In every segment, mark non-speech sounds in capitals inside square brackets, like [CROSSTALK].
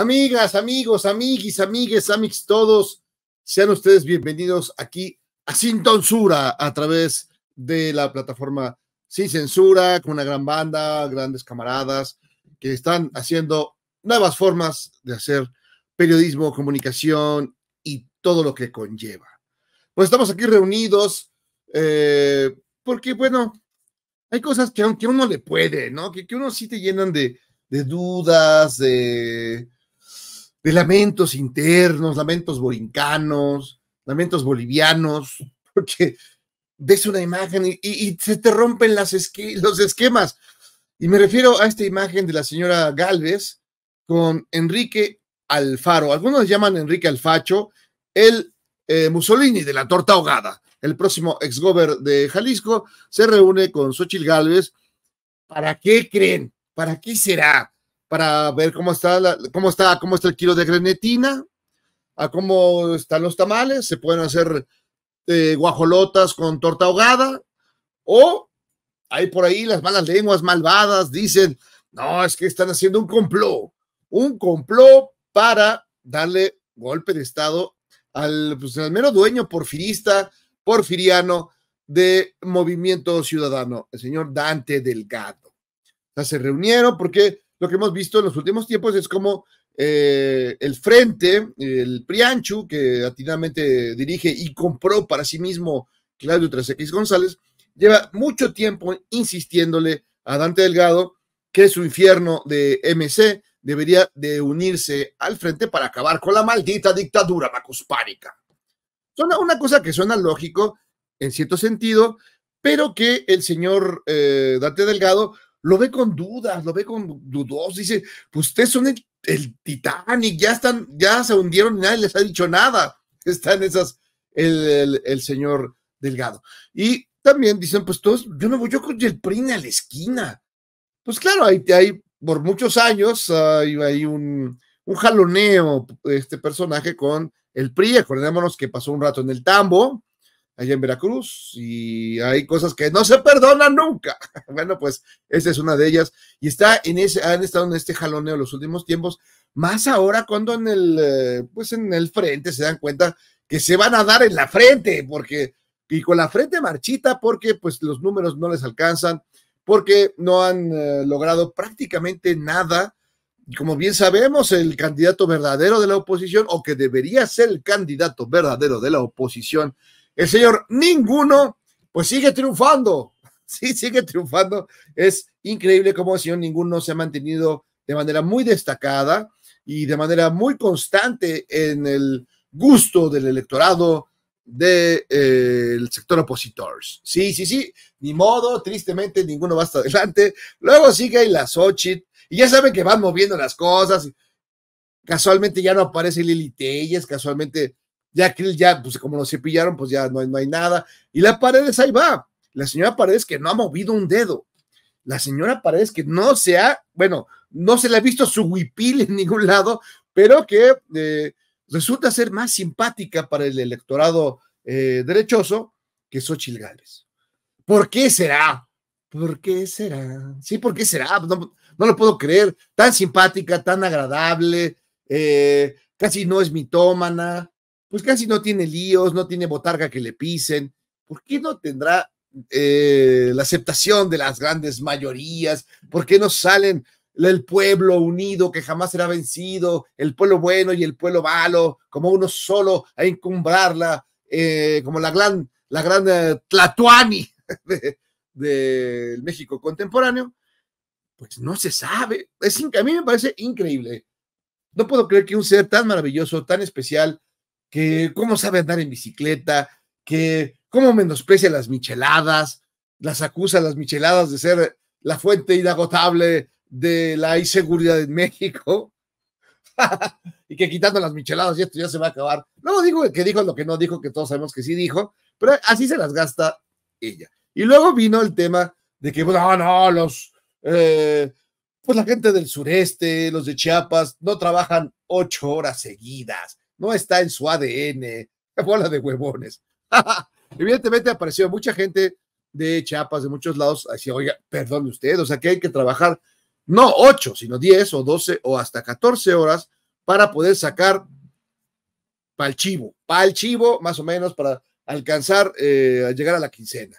Amigas, amigos, amiguis, amigues, amix todos, sean ustedes bienvenidos aquí a Sin Tonsura a través de la plataforma Sin Censura, con una gran banda, grandes camaradas que están haciendo nuevas formas de hacer periodismo, comunicación y todo lo que conlleva. Pues estamos aquí reunidos eh, porque, bueno, hay cosas que aunque uno le puede, ¿no? Que, uno sí te llenan de, de dudas, de lamentos internos, lamentos borincanos, lamentos bolivianos, [LAUGHS] porque ves una imagen y, se te rompen las los esquemas. Y me refiero a esta imagen de la señora Galvez con Enrique Alfaro. Algunos llaman Enrique Alfacho, el eh, Mussolini de la torta ahogada. El próximo exgober de Jalisco se reúne con Xochitl Galvez. ¿Para qué creen? ¿Para qué será? para ver cómo está, cómo está, cómo está el kilo de grenetina, a cómo están los tamales, se pueden hacer eh, guajolotas con torta ahogada, o hay por ahí las malas lenguas malvadas, dicen, no, es que están haciendo un complot, un complot para darle golpe de Estado al, pues, al mero dueño porfirista, porfiriano de Movimiento Ciudadano, el señor Dante Delgado. se reunieron porque lo que hemos visto en los últimos tiempos es como eh, el frente, el Prianchu, que atinadamente dirige y compró para sí mismo Claudio 3X González, lleva mucho tiempo insistiéndole a Dante Delgado que su infierno de MC debería de unirse al frente para acabar con la maldita dictadura macuspánica. son una cosa que suena lógico en cierto sentido, pero que el señor eh, Dante Delgado lo ve con dudas, lo ve con dudos, dice, pues ustedes son el, Titanic, ya están, ya se hundieron y nadie les ha dicho nada. [LAUGHS] Están esas, el, señor Delgado. Y también dicen, pues todos, yo no voy yo con el PRI a la esquina. Pues claro, hay, hay por muchos años hay, ah, un, jaloneo jaloneo, este personaje con el PRI, acordémonos que pasó un rato en el tambo, allá en Veracruz y hay cosas que no se perdonan nunca. [LAUGHS] Bueno, pues esta es una de ellas y está en ese, han estado en este jaloneo los últimos tiempos, más ahora cuando en el, eh, pues en el frente se dan cuenta que se van a dar en la frente, porque, y con la frente marchita, porque pues los números no les alcanzan, porque no han eh, logrado prácticamente nada. Y como bien sabemos, el candidato verdadero de la oposición, o que debería ser el candidato verdadero de la oposición, el señor Ninguno, pues sigue triunfando. [LAUGHS] Sí, sigue triunfando. Es increíble cómo el señor Ninguno se ha mantenido de manera muy destacada y de manera muy constante en el gusto del electorado del de, eh, sector opositores. Sí, sí, sí, ni modo, tristemente ninguno va hasta adelante. Luego sigue ahí la Xochitl, y ya saben que van moviendo las cosas. Casualmente ya no aparece Lili Telles, casualmente ya que ya, pues como lo cepillaron, pues ya no hay, no hay nada. Y la Paredes ahí va. La señora Paredes que no ha movido un dedo. La señora Paredes que no se ha, bueno, no se le ha visto su huipil en ningún lado, pero que eh, resulta ser más simpática para el electorado eh, derechoso que Xochil Gálvez. ¿Por qué será? ¿Por qué será? Sí, ¿por qué será? No, lo puedo creer. Tan simpática, tan agradable, eh, casi no es mitómana, pues casi no tiene líos, no tiene botarga que le pisen. ¿Por qué no tendrá eh, la aceptación de las grandes mayorías? ¿Por qué no salen el pueblo unido que jamás será vencido, el pueblo bueno y el pueblo malo, como uno solo a encumbrarla, eh, como la gran, la gran eh, Tlatuani [LAUGHS] del de México contemporáneo? Pues no se sabe. Es, a mí me parece increíble. No puedo creer que un ser tan maravilloso, tan especial, que cómo sabe andar en bicicleta, que cómo menosprecia las micheladas, las acusa las micheladas de ser la fuente inagotable de la inseguridad en México. [LAUGHS] y que quitando las micheladas y esto ya se va a acabar. No digo que dijo lo que no dijo, que todos sabemos que sí dijo, pero así se las gasta ella. Y luego vino el tema de que, bueno, no, los, eh, pues la gente del sureste, los de Chiapas, no trabajan ocho horas seguidas no está en su ADN, [LAUGHS] bola de huevones. [LAUGHS] Evidentemente apareció mucha gente de Chiapas, de muchos lados, así oiga, perdón usted, o sea que hay que trabajar no 8, sino diez o 12 o hasta 14 horas para poder sacar pal chivo, pal chivo más o menos para alcanzar eh, llegar a la quincena.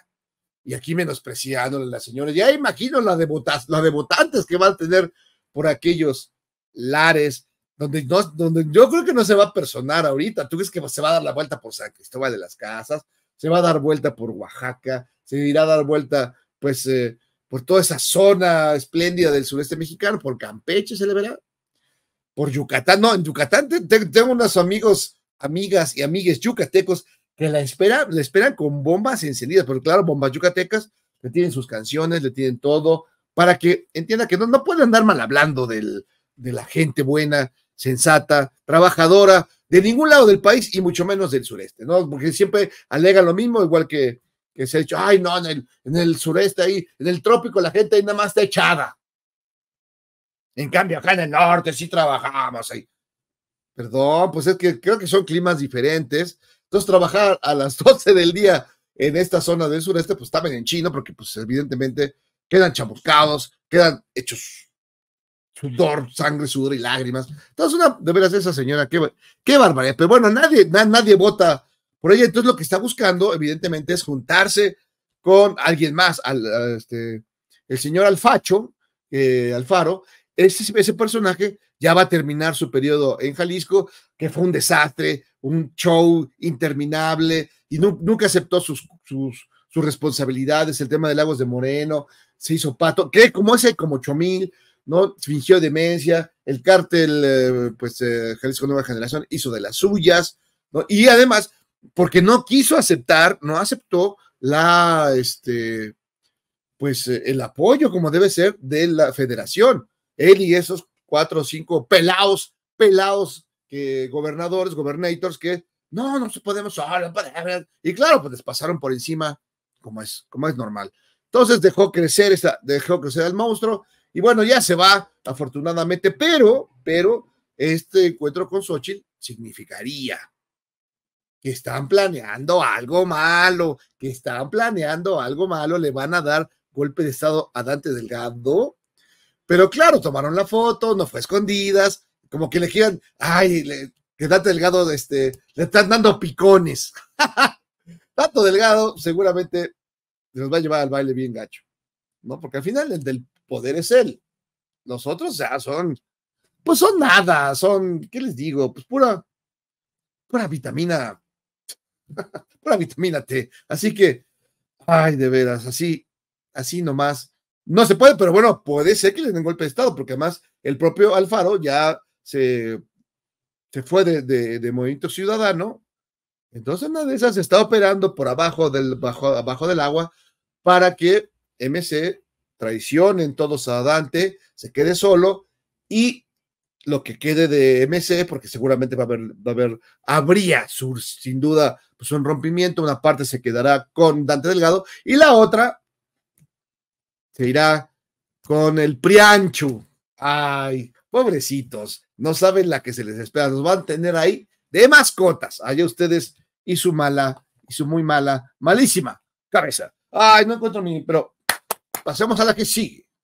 Y aquí menospreciándole a las señoras, ya imagino la de, votas, la de votantes que van a tener por aquellos lares donde, yo creo que no se va a personar ahorita. ¿Tú crees que se va a dar la vuelta por San Cristóbal de las Casas? ¿Se va a dar vuelta por Oaxaca? ¿Se irá a dar vuelta, pues, eh, por toda esa zona espléndida del sureste mexicano? ¿Por Campeche se le verá? ¿Por Yucatán? No, en Yucatán tengo unos amigos, amigas y amigues yucatecos que la esperan, le esperan con bombas encendidas, pero claro, bombas yucatecas le tienen sus canciones, le tienen todo, para que entienda que no, no pueden andar mal hablando del, de la gente buena sensata, trabajadora, de ningún lado del país y mucho menos del sureste, ¿no? Porque siempre alega lo mismo, igual que, se ha dicho, ay, no, en el, sureste ahí, en el trópico la gente ahí nada más está echada. En cambio, acá en el norte sí trabajamos ahí. Perdón, pues es que creo que son climas diferentes. Entonces, trabajar a las 12 [LAUGHS] del día en esta zona del sureste, pues también en chino, porque pues evidentemente quedan chamuscados, quedan hechos sudor, sangre, sudor y lágrimas. Entonces, una, de veras, esa señora, qué, qué barbaridad. Pero bueno, nadie, nadie vota por ella. Entonces, lo que está buscando, evidentemente, es juntarse con alguien más, al, este, el señor Alfacho, eh, Alfaro. Ese, ese personaje ya va a terminar su periodo en Jalisco, que fue un desastre, un show interminable, y nunca aceptó sus, sus, sus responsabilidades, el tema de Lagos de Moreno, se hizo pato, que como ese, como Chomil, Fingió demencia, el cártel, eh, pues eh, Jalisco Nueva Generación hizo de las suyas, ¿no? Y además, porque no quiso aceptar, no aceptó la, este, pues eh, el apoyo como debe ser de la federación. Él y esos cuatro o cinco pelados, pelados, que gobernadores, gobernators que no, no se podemos, ah, y claro, pues les pasaron por encima, como es, como es normal. Entonces dejó crecer, esta, dejó crecer al monstruo, y bueno, ya se va, afortunadamente, pero, pero este encuentro con Xochitl significaría que están planeando algo malo, que están planeando algo malo, le van a dar golpe de estado a Dante Delgado. Pero claro, tomaron la foto, no fue escondidas, como que le dijeron, ay, que Dante Delgado este, le están dando picones. [LAUGHS] Dante Delgado seguramente nos va a llevar al baile bien gacho. ¿no? Porque al final el del poder es él. nosotros otros ya son, pues son nada, son, ¿qué les digo? Pues pura, pura vitamina, [LAUGHS] pura vitamina T. Así que, ay, de veras, así, así nomás. No se puede, pero bueno, puede ser que le den golpe de Estado, porque además el propio Alfaro ya se, se fue de, Movimiento Ciudadano, entonces una de esas está operando por abajo del, bajo, abajo del agua para que MC en todos a Dante, se quede solo y lo que quede de MC, porque seguramente va a haber, va a haber habría sin duda pues un rompimiento, una parte se quedará con Dante Delgado y la otra se irá con el Prianchu. Ay, pobrecitos, no saben la que se les espera, nos van a tener ahí de mascotas, allá ustedes y su mala, y su muy mala, malísima cabeza. Ay, no encuentro ni, pero Pasemos a la que sigue.